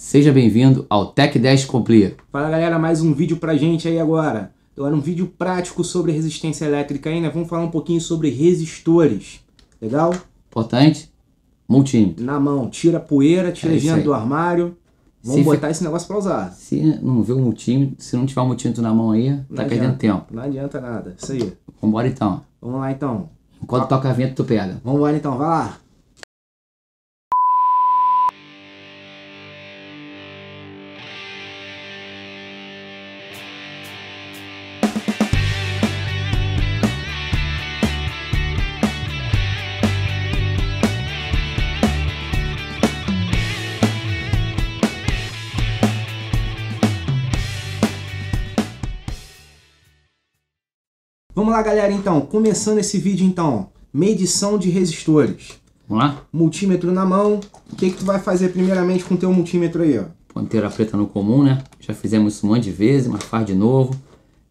Seja bem-vindo ao Tech 10 Complete. Fala galera, mais um vídeo pra gente aí agora. Agora então, um vídeo prático sobre resistência elétrica ainda. Vamos falar um pouquinho sobre resistores. Legal? Importante. Multímetro. Na mão. Tira poeira, tira é gelo do armário. Vamos se botar fica... esse negócio pra usar. Se não vê o multímetro, se não tiver o multímetro na mão aí, não tá perdendo tempo. Não adianta nada. Isso aí. Vambora então. Vamos lá então. Enquanto toca a vinheta, tu pega. Vambora então, vai lá. Vamos lá, galera, então, começando esse vídeo então, medição de resistores. Vamos lá? Multímetro na mão. O que que tu vai fazer primeiramente com o teu multímetro aí, ó? Ponteira preta no comum, né? Já fizemos isso um monte de vezes, mas faz de novo.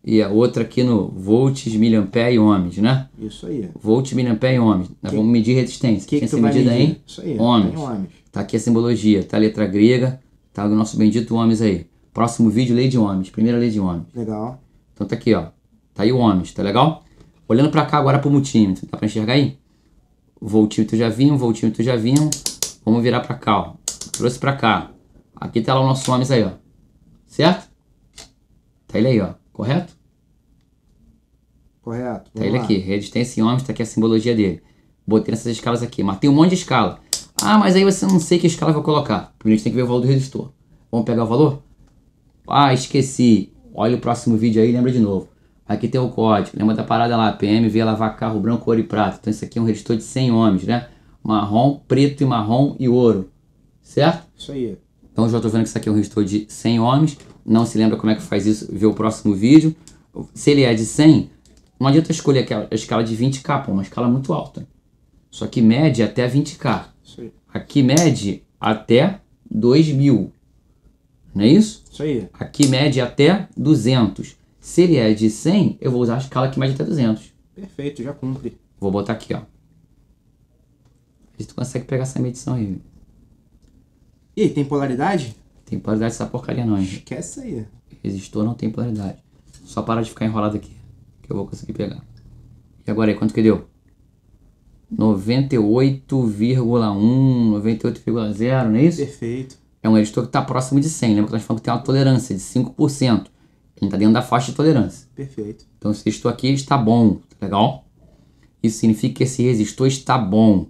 E a outra aqui no volts, miliampere e ohms, né? Isso aí. Volts, miliampere e ohms. Nós que... vamos medir resistência. Que Tem que medida medir? isso aí, ohms. ohms. Tá aqui a simbologia, tá a letra grega, tá o nosso bendito ohms aí. Próximo vídeo, lei de ohms, primeira lei de ohms. Legal. Então tá aqui, ó. Tá aí o Homem tá legal? Olhando para cá agora pro multímetro, dá para enxergar aí? Voltímetro já o voltímetro já vinha. Vamos virar para cá, ó. Trouxe para cá. Aqui tá lá o nosso Homem aí, ó. Certo? Tá ele aí, ó. Correto? Correto. Tá ele lá. aqui. Resistência em Homem tá aqui a simbologia dele. Botei nessas escalas aqui, mas tem um monte de escala. Ah, mas aí você não sei que escala vai colocar. Primeiro a gente tem que ver o valor do resistor. Vamos pegar o valor? Ah, esqueci. Olha o próximo vídeo aí e lembra de novo. Aqui tem o código. Lembra da parada lá? PMV é lavar carro branco, ouro e prata. Então isso aqui é um resistor de 100 ohms, né? Marrom, preto e marrom e ouro. Certo? Isso aí. Então já estou vendo que isso aqui é um resistor de 100 ohms. Não se lembra como é que faz isso, vê o próximo vídeo. Se ele é de 100, não adianta escolher aquela, a escala de 20K, pô, é uma escala muito alta. Só que mede até 20K. Isso aí. Aqui mede até 2000. Não é isso? Isso aí. Aqui mede até 200. Se ele é de 100, eu vou usar a escala que mede até 200. Perfeito, já cumpre. Vou botar aqui, ó. A gente consegue pegar essa medição aí. Ih, tem polaridade? Tem polaridade essa porcaria não, hein? Esquece aí. Resistor não tem polaridade. Só para de ficar enrolado aqui, que eu vou conseguir pegar. E agora aí, quanto que deu? 98,1, 98,0, não é isso? Perfeito. É um resistor que está próximo de 100. Lembra que nós falamos que tem uma tolerância de 5% que está dentro da faixa de tolerância. Perfeito. Então, se resistor aqui está bom, tá legal? Isso significa que esse resistor está bom.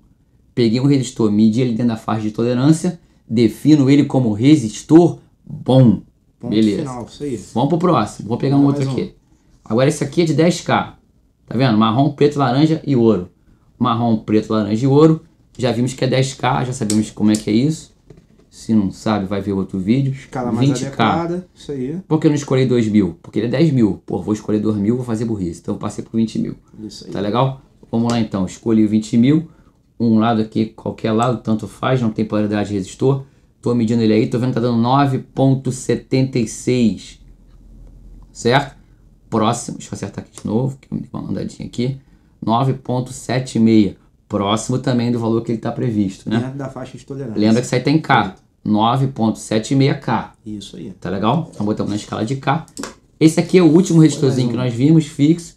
Peguei um resistor, medi ele dentro da faixa de tolerância, defino ele como resistor bom. Ponto Beleza. Final, isso aí. Vamos pro próximo. Vou pegar um outro aqui. Agora esse aqui é de 10K. Tá vendo? Marrom, preto, laranja e ouro. Marrom, preto, laranja e ouro. Já vimos que é 10K, já sabemos como é que é isso. Se não sabe, vai ver outro vídeo. Escala mais 20K. adequada, isso aí. Por que eu não escolhi 2 mil? Porque ele é 10 mil. Pô, vou escolher 2 mil, vou fazer burrice. Então eu passei por 20 mil. Isso aí. Tá legal? Vamos lá então, escolhi 20 mil. Um lado aqui, qualquer lado, tanto faz, não tem polaridade resistor. Tô medindo ele aí, tô vendo que tá dando 9.76. Certo? Próximo, deixa eu acertar aqui de novo, que eu dei uma andadinha aqui. 9.76 próximo também do valor que ele está previsto. Né? Dentro da faixa de tolerância. Lembra que isso aí tem K. 9.76K. Isso aí. Tá legal? Então botamos na escala de K. Esse aqui é o último resistorzinho que nós vimos, fixo,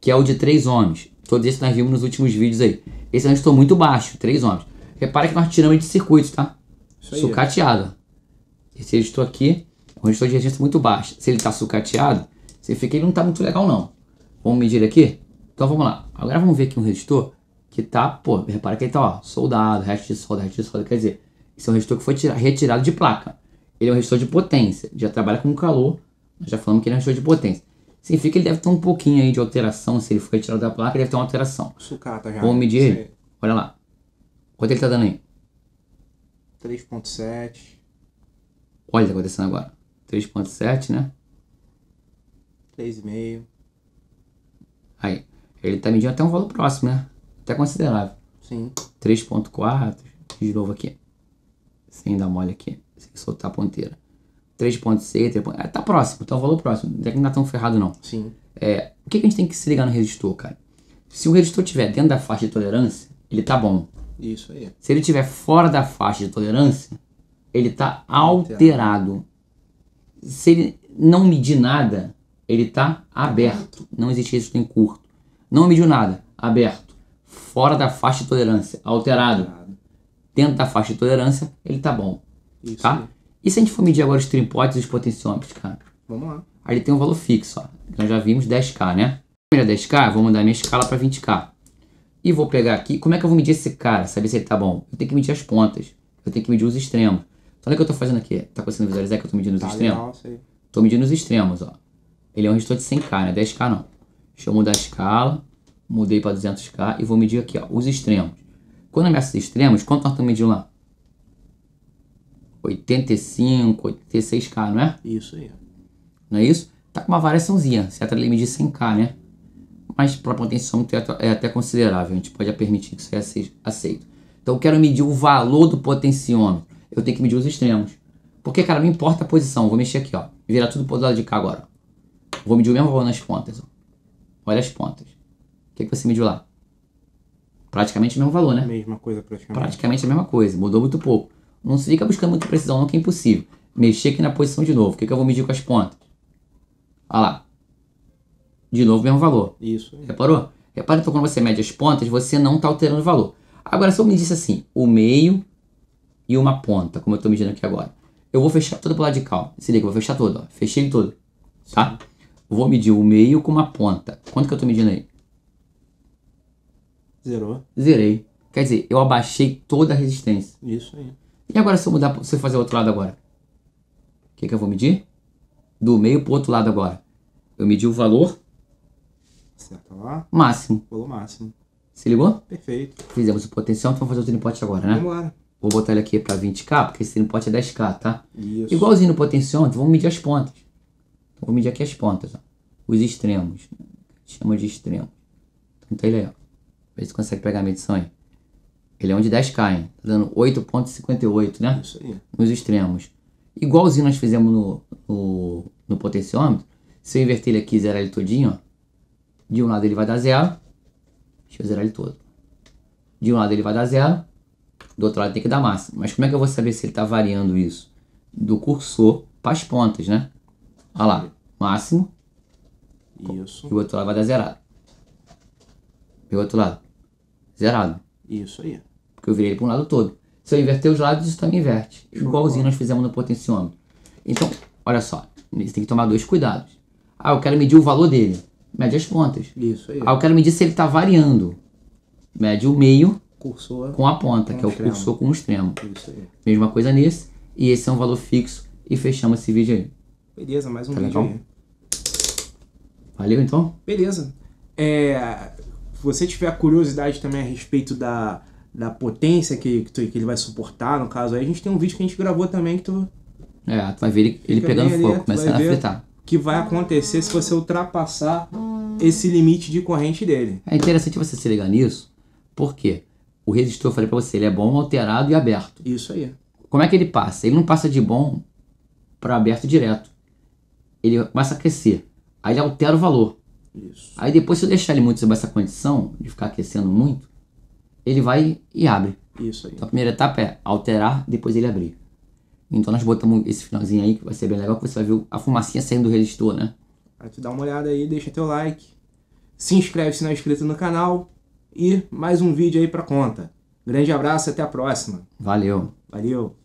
que é o de 3 ohms. Todos esses nós vimos nos últimos vídeos aí. Esse é um resistor muito baixo, 3 ohms. Repara que nós tiramos de circuito, tá? Isso aí. Sucateado. Esse resistor aqui, é um resistor de resistência muito baixo. Se ele tá sucateado, você fica ele não tá muito legal não. Vamos medir ele aqui? Então vamos lá. Agora vamos ver aqui um resistor que tá, pô, repara que ele tá, ó, soldado, resto de solda, resto de solda, quer dizer, isso é um resistor que foi tira, retirado de placa. Ele é um resistor de potência. Já trabalha com calor. Nós já falamos que ele é um resistor de potência. Significa que ele deve ter um pouquinho aí de alteração. Se ele for retirado da placa, ele deve ter uma alteração. Sucata já. Vou medir ele. Olha lá. Quanto ele tá dando aí? 3.7. Olha o que tá acontecendo agora. 3.7, né? 3,5. Aí. Ele tá medindo até um valor próximo, né? Até considerável. Sim. 3.4. De novo aqui sem dar mole aqui, sem soltar a ponteira. 3.6, 3.6, ah, tá próximo, tá o valor próximo, não ainda é tá tão ferrado não. Sim. É, o que, que a gente tem que se ligar no resistor, cara? Se o resistor estiver dentro da faixa de tolerância, ele tá bom. Isso aí. Se ele estiver fora da faixa de tolerância, ele tá alterado. Se ele não medir nada, ele tá aberto. Não existe resistor em curto. Não mediu nada, aberto. Fora da faixa de tolerância, alterado dentro da faixa de tolerância, ele tá bom. Isso. Tá? E se a gente for medir agora os tripotes e os potenciômetros, cara? Vamos lá. Ali tem um valor fixo, ó. Nós então já vimos 10K, né? Primeiro 10K, vou mudar minha escala para 20K. E vou pegar aqui, como é que eu vou medir esse cara, saber se ele tá bom? Eu tenho que medir as pontas, eu tenho que medir os extremos. Então, olha o que eu tô fazendo aqui. Tá conseguindo visualizar que eu tô medindo os tá extremos? Legal, sei. Tô medindo os extremos, ó. Ele é um resistor de 100K, né? 10K não. Deixa eu mudar a escala, mudei para 200K e vou medir aqui, ó, os extremos. Quando ameaças extremas, quanto nós estamos medindo lá? 85, 86k, não é? Isso aí. Não é isso? Tá com uma variaçãozinha. Se a lei medir 100k, né? Mas para potencial é, é até considerável. A gente pode permitir que isso seja aceito. Então eu quero medir o valor do potenciômetro. Eu tenho que medir os extremos. Porque, cara, não importa a posição. Vou mexer aqui, ó. Virar tudo pro lado de cá agora. Vou medir o mesmo valor nas pontas. Ó. Olha as pontas. O que, é que você mediu lá? praticamente o mesmo valor, né? Mesma coisa, praticamente. Praticamente a mesma coisa, mudou muito pouco. Não se fica buscando muita precisão, não, que é impossível. Mexer aqui na posição de novo. O que, que eu vou medir com as pontas? Olha lá. De novo, mesmo valor. Isso. Reparou? Repara então, quando você mede as pontas, você não está alterando o valor. Agora, se eu medisse assim, o meio e uma ponta, como eu estou medindo aqui agora, eu vou fechar tudo o lado de cá. Ó. Se liga, eu vou fechar tudo. Ó. Fechei tudo. Tá? Sim. Vou medir o meio com uma ponta. Quanto que eu estou medindo aí? Zerou. Zerei. Quer dizer, eu abaixei toda a resistência. Isso aí. E agora se eu mudar, se eu fazer o outro lado agora? O que, que eu vou medir? Do meio pro outro lado agora. Eu medi o valor. Acerta lá. Máximo. Valor máximo. Se ligou? Perfeito. Fizemos o potencial, então vamos fazer o trinipote agora, né? embora. Vou botar ele aqui pra 20k, porque esse trinipote é 10k, tá? Isso. Igualzinho no potencial, então vamos medir as pontas. Então, vou medir aqui as pontas, ó. Os extremos. Chama de extremo. Então tá ele aí, ó. Vê se consegue pegar a medição aí. Ele é onde 10K, hein? Tá dando 8,58, né? Isso aí. Nos extremos. Igualzinho nós fizemos no, no, no potenciômetro. Se eu inverter ele aqui e zerar ele todinho, ó. De um lado ele vai dar zero. Deixa eu zerar ele todo. De um lado ele vai dar zero. Do outro lado tem que dar máximo. Mas como é que eu vou saber se ele está variando isso? Do cursor para as pontas, né? Olha lá. Máximo. Isso. E o outro lado vai dar zerado. E o outro lado zerado. Isso aí. Porque eu virei para um lado todo. Se eu inverter os lados, isso também inverte. Igualzinho nós fizemos no potenciômetro. Então, olha só, você tem que tomar dois cuidados. Ah, eu quero medir o valor dele. Mede as pontas. Isso aí. Ah, eu quero medir se ele está variando. Mede o meio cursor com a ponta, com que é o extremo. cursor com o extremo. Isso aí. Mesma coisa nesse. E esse é um valor fixo. E fechamos esse vídeo aí. Beleza, mais um tá vídeo legal? aí. Valeu então? Beleza. É, você tiver curiosidade também a respeito da, da potência que, que, tu, que ele vai suportar, no caso, aí a gente tem um vídeo que a gente gravou também que tu. É, tu vai ver ele, ele pegando ali, fogo, começando a fritar. O que vai acontecer se você ultrapassar esse limite de corrente dele. É interessante você se ligar nisso, porque o resistor, eu falei pra você, ele é bom, alterado e aberto. Isso aí. Como é que ele passa? Ele não passa de bom para aberto direto. Ele começa a aquecer. Aí ele altera o valor. Isso. Aí depois, se eu deixar ele muito sob essa condição, de ficar aquecendo muito, ele vai e abre. Isso aí. Então a primeira etapa é alterar, depois ele abrir. Então nós botamos esse finalzinho aí, que vai ser bem legal, que você vai ver a fumacinha saindo do resistor, né? Aí tu dá uma olhada aí, deixa teu like, se inscreve se não é inscrito no canal e mais um vídeo aí pra conta. Grande abraço, até a próxima. Valeu. Valeu.